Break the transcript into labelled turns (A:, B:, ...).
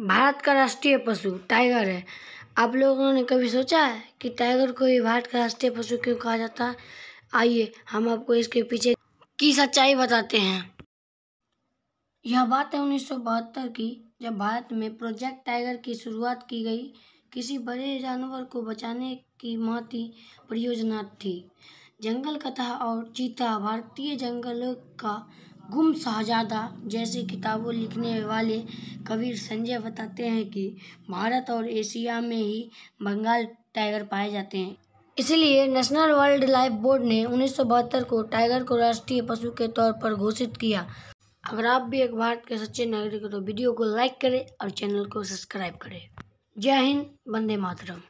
A: भारत का राष्ट्रीय पशु टाइगर है आप लोगों ने कभी सोचा है कि टाइगर को ही भारत का राष्ट्रीय पशु क्यों कहा जाता है आइए हम आपको इसके पीछे की सच्चाई बताते हैं यह बात है उन्नीस की जब भारत में प्रोजेक्ट टाइगर की शुरुआत की गई किसी बड़े जानवर को बचाने की माती परियोजना थी जंगल कथा और चीता भारतीय जंगलों का गुम शाहजादा जैसी किताबों लिखने वाले कबीर संजय बताते हैं कि भारत और एशिया में ही बंगाल टाइगर पाए जाते हैं इसलिए नेशनल वाइल्ड लाइफ बोर्ड ने उन्नीस को टाइगर को राष्ट्रीय पशु के तौर पर घोषित किया अगर आप भी एक भारत के सच्चे नागरिक हो तो वीडियो को लाइक करें और चैनल को सब्सक्राइब करें जय हिंद वंदे मातरम